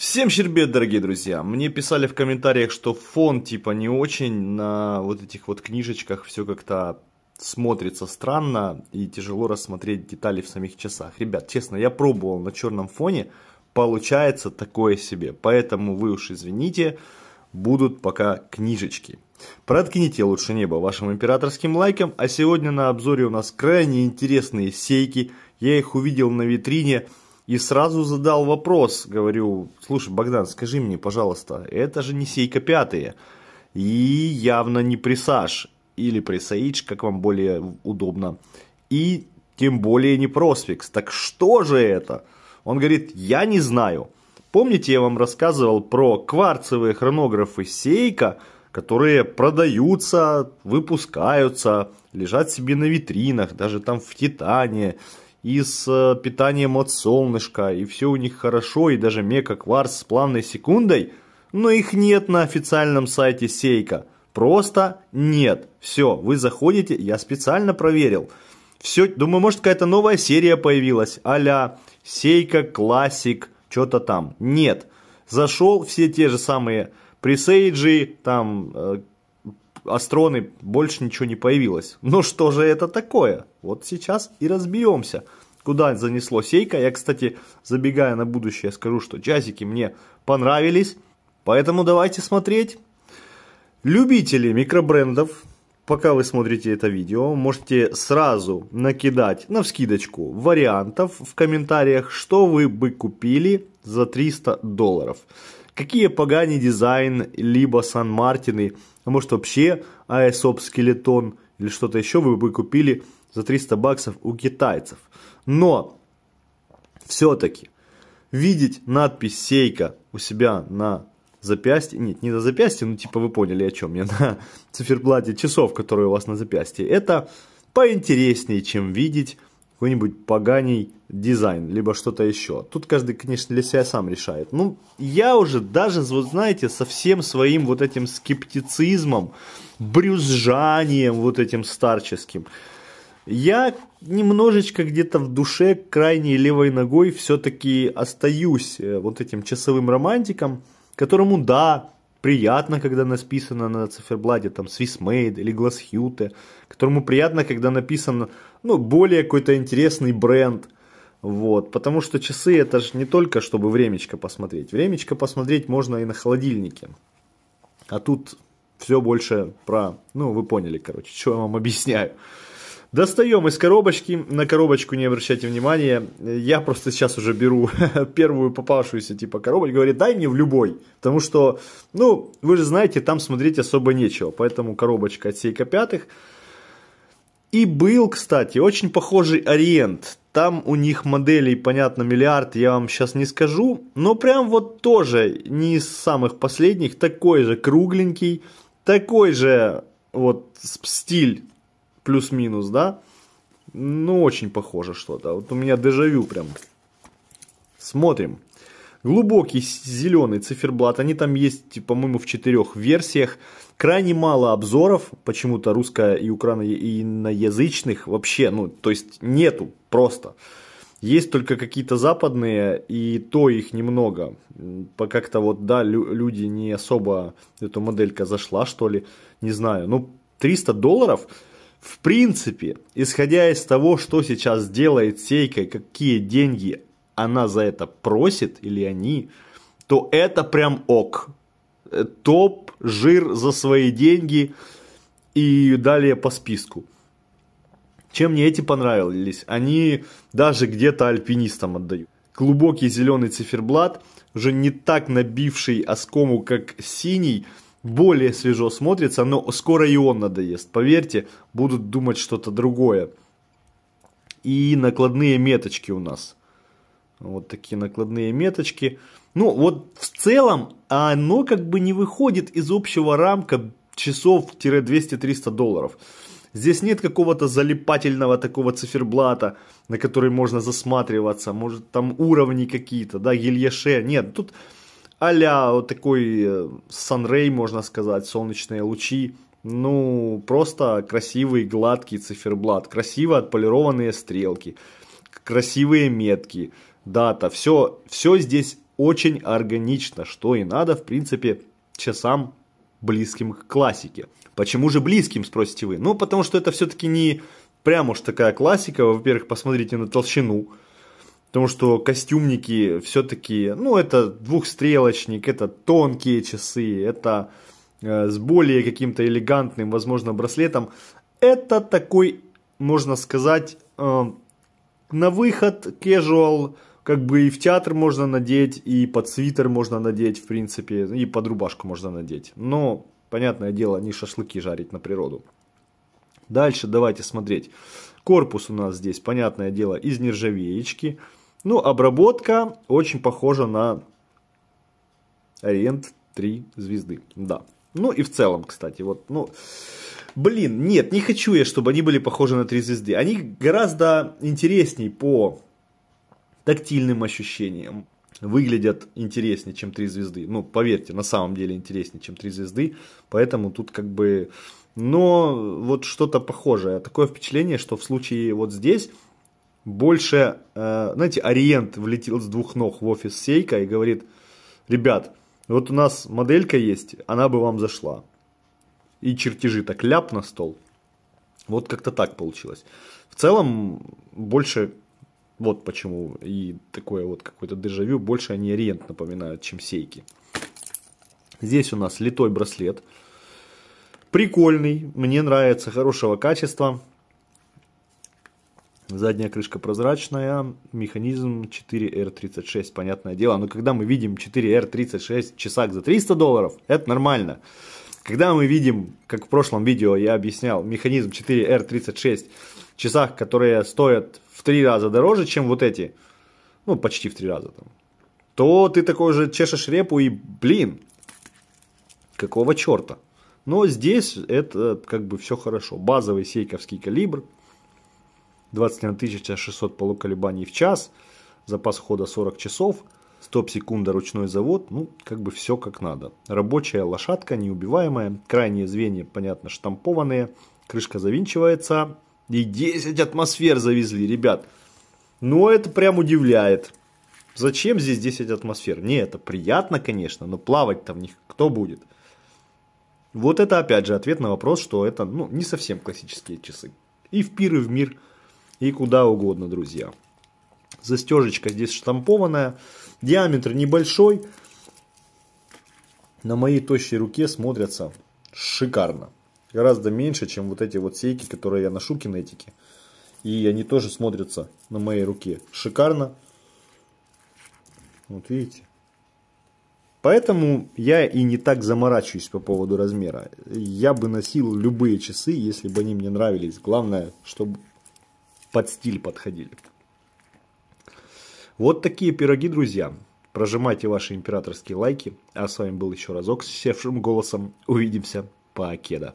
Всем щербет, дорогие друзья! Мне писали в комментариях, что фон типа не очень на вот этих вот книжечках все как-то смотрится странно и тяжело рассмотреть детали в самих часах. Ребят, честно, я пробовал на черном фоне, получается такое себе, поэтому вы уж извините, будут пока книжечки. Проткните лучше небо вашим императорским лайком, а сегодня на обзоре у нас крайне интересные сейки, я их увидел на витрине, и сразу задал вопрос, говорю, слушай, Богдан, скажи мне, пожалуйста, это же не сейка пятые, и явно не пресаж, или пресаидж, как вам более удобно, и тем более не проспекс, так что же это? Он говорит, я не знаю. Помните, я вам рассказывал про кварцевые хронографы Сейка, которые продаются, выпускаются, лежат себе на витринах, даже там в Титане и с э, питанием от солнышка, и все у них хорошо, и даже мека-кварц с плавной секундой, но их нет на официальном сайте Сейка. Просто нет. Все, вы заходите, я специально проверил. Все, думаю, может какая-то новая серия появилась, а-ля Сейка Классик, что-то там. Нет. Зашел, все те же самые пресейджи, там, э, Астроны больше ничего не появилось. Ну что же это такое? Вот сейчас и разберемся. Куда занесло сейка. Я, кстати, забегая на будущее, скажу, что джазики мне понравились. Поэтому давайте смотреть. Любители микробрендов, пока вы смотрите это видео, можете сразу накидать на вскидочку вариантов в комментариях, что вы бы купили за 300 долларов. Какие погани дизайн, либо Сан-Мартины, а может вообще Аэсоп Скелетон или что-то еще вы бы купили за 300 баксов у китайцев. Но все-таки видеть надпись «Сейка» у себя на запястье, нет, не на запястье, ну типа вы поняли о чем я, на циферблате часов, которые у вас на запястье, это поинтереснее, чем видеть какой-нибудь поганей дизайн, либо что-то еще. Тут каждый, конечно, для себя сам решает. Ну, я уже даже, вот знаете, со всем своим вот этим скептицизмом, брюзжанием вот этим старческим, я немножечко где-то в душе крайней левой ногой все-таки остаюсь э, вот этим часовым романтиком, которому, да, приятно, когда написано на циферблате, там Swissmade или Glashütte, которому приятно, когда написано ну, более какой-то интересный бренд. Вот, потому что часы это же не только, чтобы времечко посмотреть. Времечко посмотреть можно и на холодильнике. А тут все больше про... Ну, вы поняли, короче, что я вам объясняю. Достаем из коробочки. На коробочку не обращайте внимания. Я просто сейчас уже беру первую попавшуюся типа коробочку. Говорит, дай мне в любой. Потому что, ну, вы же знаете, там смотреть особо нечего. Поэтому коробочка от сейка пятых. И был, кстати, очень похожий Ориент. Там у них моделей, понятно, миллиард, я вам сейчас не скажу. Но прям вот тоже не из самых последних. Такой же кругленький, такой же вот стиль плюс-минус, да? Ну, очень похоже что-то. Вот у меня дежавю прям. Смотрим. Глубокий зеленый циферблат. Они там есть, типа, по-моему, в четырех версиях. Крайне мало обзоров, почему-то русско- и украиноязычных вообще, ну, то есть нету просто. Есть только какие-то западные, и то их немного. Как-то вот, да, лю- люди не особо, эта моделька зашла, что ли, не знаю. Ну, 300 долларов – в принципе, исходя из того, что сейчас делает Сейка, какие деньги она за это просит или они, то это прям ок. Э, топ, жир за свои деньги и далее по списку. Чем мне эти понравились? Они даже где-то альпинистам отдают. Глубокий зеленый циферблат, уже не так набивший оскому, как синий – более свежо смотрится, но скоро и он надоест, поверьте, будут думать что-то другое. И накладные меточки у нас. Вот такие накладные меточки. Ну вот в целом оно как бы не выходит из общего рамка часов-200-300 долларов. Здесь нет какого-то залипательного такого циферблата, на который можно засматриваться. Может там уровни какие-то, да, гильяше. Нет, тут а-ля вот такой Санрей, э, можно сказать, солнечные лучи. Ну, просто красивый гладкий циферблат, красиво отполированные стрелки, красивые метки, дата. Все, все здесь очень органично, что и надо, в принципе, часам близким к классике. Почему же близким, спросите вы? Ну, потому что это все-таки не прям уж такая классика. Во-первых, посмотрите на толщину Потому что костюмники все-таки, ну, это двухстрелочник, это тонкие часы, это э, с более каким-то элегантным, возможно, браслетом. Это такой, можно сказать, э, на выход casual, как бы и в театр можно надеть, и под свитер можно надеть, в принципе, и под рубашку можно надеть. Но, понятное дело, не шашлыки жарить на природу. Дальше давайте смотреть. Корпус у нас здесь, понятное дело, из нержавеечки. Ну, обработка очень похожа на Orient 3 звезды, да. Ну и в целом, кстати, вот, ну, блин, нет, не хочу я, чтобы они были похожи на 3 звезды. Они гораздо интереснее по тактильным ощущениям, выглядят интереснее, чем 3 звезды. Ну, поверьте, на самом деле интереснее, чем 3 звезды, поэтому тут как бы... Но вот что-то похожее. Такое впечатление, что в случае вот здесь больше, э, знаете, Ориент влетел с двух ног в офис Сейка и говорит, ребят, вот у нас моделька есть, она бы вам зашла. И чертежи так ляп на стол. Вот как-то так получилось. В целом, больше, вот почему и такое вот какое-то дежавю, больше они Ориент напоминают, чем Сейки. Здесь у нас литой браслет. Прикольный, мне нравится, хорошего качества. Задняя крышка прозрачная, механизм 4R36, понятное дело. Но когда мы видим 4R36 часак за 300 долларов, это нормально. Когда мы видим, как в прошлом видео я объяснял, механизм 4R36 часах, которые стоят в три раза дороже, чем вот эти, ну почти в три раза там, то ты такой же чешешь репу и, блин, какого черта? Но здесь это как бы все хорошо. Базовый сейковский калибр – 21 600 полуколебаний в час, запас хода 40 часов, стоп-секунда ручной завод, ну, как бы все как надо. Рабочая лошадка, неубиваемая, крайние звенья, понятно, штампованные, крышка завинчивается, и 10 атмосфер завезли, ребят. Но ну, это прям удивляет. Зачем здесь 10 атмосфер? Не, это приятно, конечно, но плавать там них кто будет? Вот это опять же ответ на вопрос, что это ну, не совсем классические часы. И в пир, и в мир – и куда угодно, друзья. Застежечка здесь штампованная, диаметр небольшой. На моей тощей руке смотрятся шикарно. Гораздо меньше, чем вот эти вот сейки, которые я ношу кинетики. И они тоже смотрятся на моей руке шикарно. Вот видите. Поэтому я и не так заморачиваюсь по поводу размера. Я бы носил любые часы, если бы они мне нравились. Главное, чтобы под стиль подходили. Вот такие пироги, друзья. Прожимайте ваши императорские лайки. А с вами был еще разок с севшим голосом. Увидимся. Покеда.